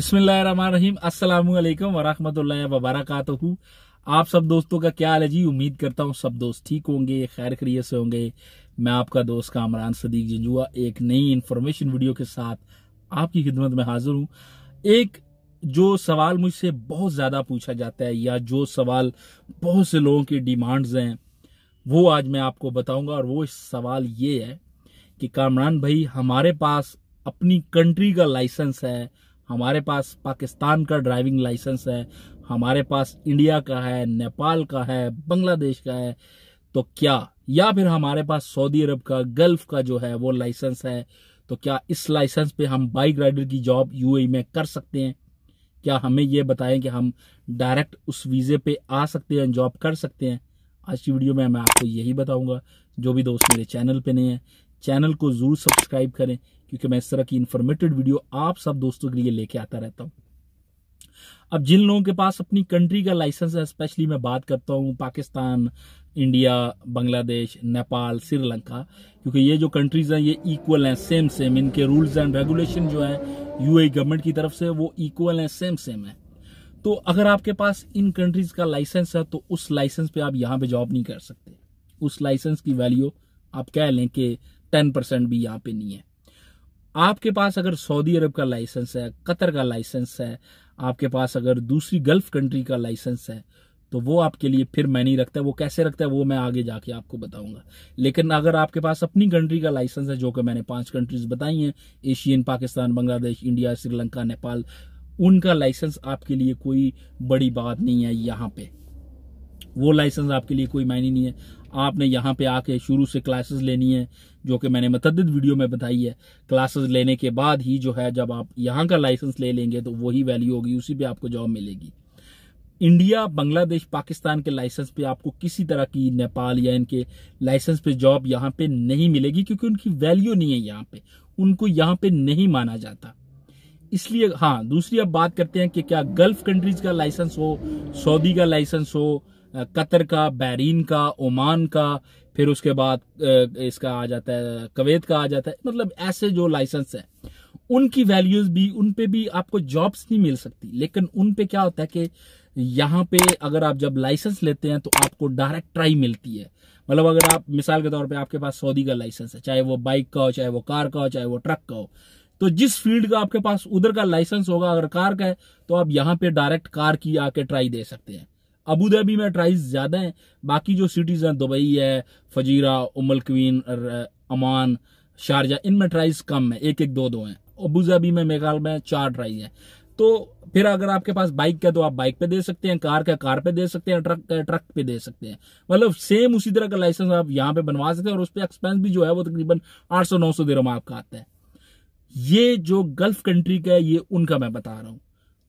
بسم اللہ الرحمن الرحیم السلام علیکم ورحمۃ اللہ وبرکاتہ آپ سب دوستوں کا کیا جی امید کرتا ہوں سب دوست ٹھیک ہوں گے خیر خرید سے ہوں گے میں آپ کا دوست کامران صدیق جنجوا ایک نئی انفارمیشن ویڈیو کے ساتھ آپ کی خدمت میں حاضر ہوں ایک جو سوال مجھ سے بہت زیادہ پوچھا جاتا ہے یا جو سوال بہت سے لوگوں کی ڈیمانڈز ہیں وہ آج میں آپ کو بتاؤں گا اور وہ سوال یہ ہے کہ کامران بھائی ہمارے پاس اپنی کنٹری کا لائسنس ہے ہمارے پاس پاکستان کا ڈرائیونگ لائسنس ہے ہمارے پاس انڈیا کا ہے نیپال کا ہے بنگلہ دیش کا ہے تو کیا یا پھر ہمارے پاس سعودی عرب کا گلف کا جو ہے وہ لائسنس ہے تو کیا اس لائسنس پہ ہم بائک رائڈر کی جاب یو اے میں کر سکتے ہیں کیا ہمیں یہ بتائیں کہ ہم ڈائریکٹ اس ویزے پہ آ سکتے ہیں جاب کر سکتے ہیں آج کی ویڈیو میں میں آپ کو یہی بتاؤں گا جو بھی دوست میرے چینل پہ نہیں ہیں چینل کو ضرور سبسکرائب کریں کیونکہ میں اس طرح کی ویڈیو آپ سب دوستوں کے لیے لے کے آتا رہتا ہوں اب جن لوگوں کے پاس اپنی کنٹری کا لائسنس ہے میں بات کرتا ہوں پاکستان انڈیا بنگلہ دیش نیپال سری لنکا کیونکہ یہ جو کنٹریز ہیں یہ ایکول ہیں سیم سیم ان کے رولز اینڈ ریگولیشن جو ہیں یو اے گورنمنٹ کی طرف سے وہ ایکول ہیں سیم سیم ہیں تو اگر آپ کے پاس ان کنٹریز کا لائسنس ہے تو اس لائسنس پہ آپ یہاں پہ جاب نہیں کر سکتے اس لائسنس کی ویلیو آپ کہہ لیں کہ ٹین پرسینٹ بھی یہاں پہ نہیں ہے آپ کے پاس اگر سعودی عرب کا لائسنس ہے قطر کا لائسنس ہے آپ کے پاس اگر دوسری گلف کنٹری کا لائسنس ہے تو وہ آپ کے لیے پھر میں نہیں رکھتا وہ کیسے رکھتا ہے وہ میں آگے جا کے آپ کو بتاؤں گا لیکن اگر آپ کے پاس اپنی کنٹری کا لائسنس ہے جو کہ میں نے پانچ کنٹریز بتائی ہیں Asian Pakistan Bangladesh India Sri Lanka Nepal ان کا لائسنس آپ کے لیے کوئی بڑی بات نہیں ہے یہاں پہ وہ آپ کے لیے کوئی معنی نہیں ہے آپ نے یہاں پہ آ کے شروع سے کلاسز لینی ہے جو کہ میں نے متعدد ویڈیو میں بتائی ہے کلاسز لینے کے بعد ہی جو ہے جب آپ یہاں کا لائسنس لے لیں گے تو وہی ویلیو ہوگی اسی پہ آپ کو جاب ملے گی انڈیا بنگلہ دیش پاکستان کے لائسنس پہ آپ کو کسی طرح کی نیپال یا ان کے لائسنس پہ جاب یہاں پہ نہیں ملے گی کیونکہ ان کی ویلیو نہیں ہے یہاں پہ ان کو یہاں پہ نہیں مانا جاتا اس لیے ہاں دوسری اب بات کرتے ہیں کہ کیا گلف کنٹریز کا لائسنس ہو سعودی کا لائسنس ہو قطر کا بیرین کا عمان کا پھر اس کے بعد اس کا آ جاتا ہے کویت کا آ جاتا ہے مطلب ایسے جو لائسنس ہیں ان کی ویلیوز بھی ان پہ بھی آپ کو جابس نہیں مل سکتی لیکن ان پہ کیا ہوتا ہے کہ یہاں پہ اگر آپ جب لائسنس لیتے ہیں تو آپ کو ڈائریکٹ ٹرائی ملتی ہے مطلب اگر آپ مثال کے طور پہ آپ کے پاس سعودی کا لائسنس ہے چاہے وہ بائک کا ہو چاہے وہ کار کا ہو چاہے وہ ٹرک کا ہو تو جس فیلڈ کا آپ کے پاس ادھر کا لائسنس ہوگا اگر کار کا ہے تو آپ یہاں پہ ڈائریکٹ کار کی آ کے ٹرائی دے سکتے ہیں ابو دھابی میں ٹرائز زیادہ ہیں باقی جو سٹیز ہیں دبئی ہے فجیرہ کوین امان شارجہ ان میں ٹرائز کم ہیں ایک ایک دو دو ہیں ابو ابوظہبی میں میگھال میں چار ٹرائز ہیں تو پھر اگر آپ کے پاس بائک کا ہے تو آپ بائک پہ دے سکتے ہیں کار کا کار پہ دے سکتے ہیں ٹرک کا ٹرک پہ دے سکتے ہیں مطلب سیم اسی طرح کا لائسنس آپ یہاں پہ بنوا سکتے ہیں اور اس پہ ایکسپینس بھی جو ہے وہ تقریباً آٹھ سو نو سو دیرم آپ کا آتا ہے یہ جو گلف کنٹری کا ہے یہ ان کا میں بتا رہا ہوں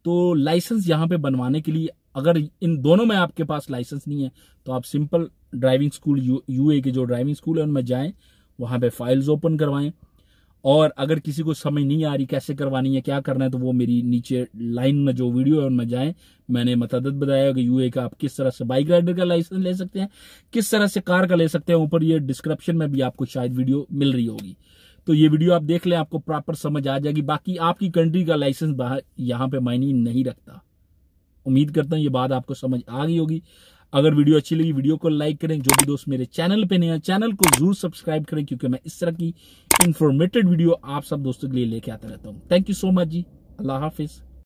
تو لائسنس یہاں پہ بنوانے کے لیے اگر ان دونوں میں آپ کے پاس لائسنس نہیں ہے تو آپ سمپل ڈرائیونگ یو اے کے جو ڈرائیونگ اسکول ہے ان میں جائیں وہاں پہ فائلز اوپن کروائیں اور اگر کسی کو سمجھ نہیں آ رہی کیسے کروانی ہے کیا کرنا ہے تو وہ میری نیچے لائن میں جو ویڈیو ہے ان میں جائیں میں نے متعدد بتایا کہ یو اے کا آپ کس طرح سے بائک رائڈر کا لائسنس لے سکتے ہیں کس طرح سے کار کا لے سکتے ہیں اوپر یہ ڈسکرپشن میں بھی آپ کو شاید ویڈیو مل رہی ہوگی تو یہ ویڈیو آپ دیکھ لیں آپ کو پراپر سمجھ آ جائے گی باقی آپ کی کنٹری کا لائسنس یہاں پہ معنی نہیں رکھتا امید کرتا ہوں یہ بات آپ کو سمجھ آ گئی ہوگی اگر ویڈیو اچھی لگی ویڈیو کو لائک کریں جو بھی دوست میرے چینل پہ نہیں ہے چینل کو ضرور سبسکرائب کریں کیونکہ میں اس طرح کی انفرمیٹڈ ویڈیو آپ سب دوستوں کے لیے لے کے آتا رہتا ہوں تھینک یو سو مچ جی اللہ حافظ